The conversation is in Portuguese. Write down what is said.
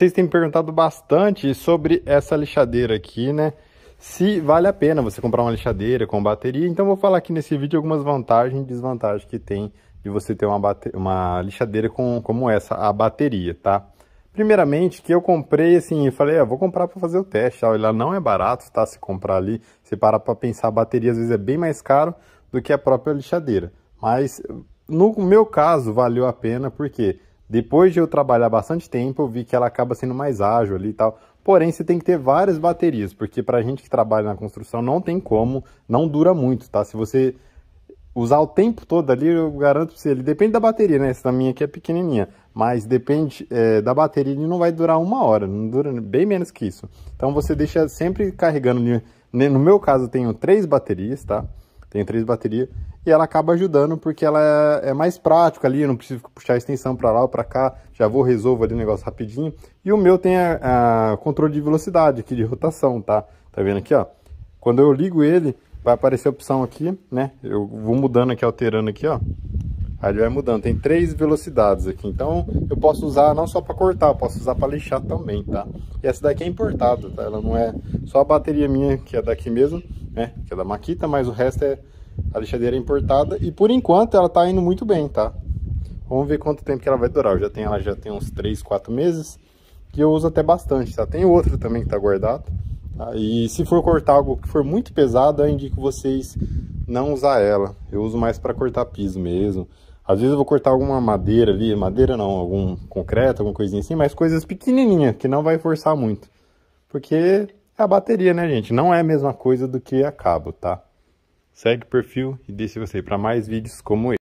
Vocês têm perguntado bastante sobre essa lixadeira aqui, né? Se vale a pena você comprar uma lixadeira com bateria. Então vou falar aqui nesse vídeo algumas vantagens e desvantagens que tem de você ter uma, uma lixadeira com... como essa, a bateria, tá? Primeiramente, que eu comprei assim, eu falei, ah, vou comprar para fazer o teste. Ela não é barato, tá? Se comprar ali, você para para pensar, a bateria às vezes é bem mais caro do que a própria lixadeira. Mas no meu caso, valeu a pena, porque quê? Depois de eu trabalhar bastante tempo, eu vi que ela acaba sendo mais ágil ali e tal. Porém, você tem que ter várias baterias, porque para gente que trabalha na construção não tem como, não dura muito, tá? Se você usar o tempo todo ali, eu garanto para você, ele depende da bateria, né? Essa minha aqui é pequenininha, mas depende é, da bateria, ele não vai durar uma hora, não dura bem menos que isso. Então você deixa sempre carregando, né? no meu caso eu tenho três baterias, tá? Tenho três baterias, e ela acaba ajudando porque ela é, é mais prática ali, eu não preciso puxar a extensão para lá ou para cá, já vou resolvo ali o negócio rapidinho. E o meu tem a, a, controle de velocidade aqui, de rotação, tá? Tá vendo aqui, ó? Quando eu ligo ele, vai aparecer a opção aqui, né? Eu vou mudando aqui, alterando aqui, ó. Aí ele vai mudando, tem três velocidades aqui, então eu posso usar não só para cortar, eu posso usar para lixar também, tá? E essa daqui é importada, tá? Ela não é só a bateria minha, que é daqui mesmo, né? Que é da Makita, mas o resto é a lixadeira é importada e por enquanto ela tá indo muito bem, tá? Vamos ver quanto tempo que ela vai durar. Eu já tenho ela já tem uns 3, 4 meses, que eu uso até bastante, tá? Tem outro também que tá guardado. Tá? E se for cortar algo que for muito pesado, eu indico vocês não usar ela. Eu uso mais para cortar piso mesmo. Às vezes eu vou cortar alguma madeira ali, madeira não, algum concreto, alguma coisinha assim, mas coisas pequenininhas, que não vai forçar muito. Porque é a bateria, né, gente? Não é a mesma coisa do que a cabo, tá? Segue o perfil e deixe você para mais vídeos como esse.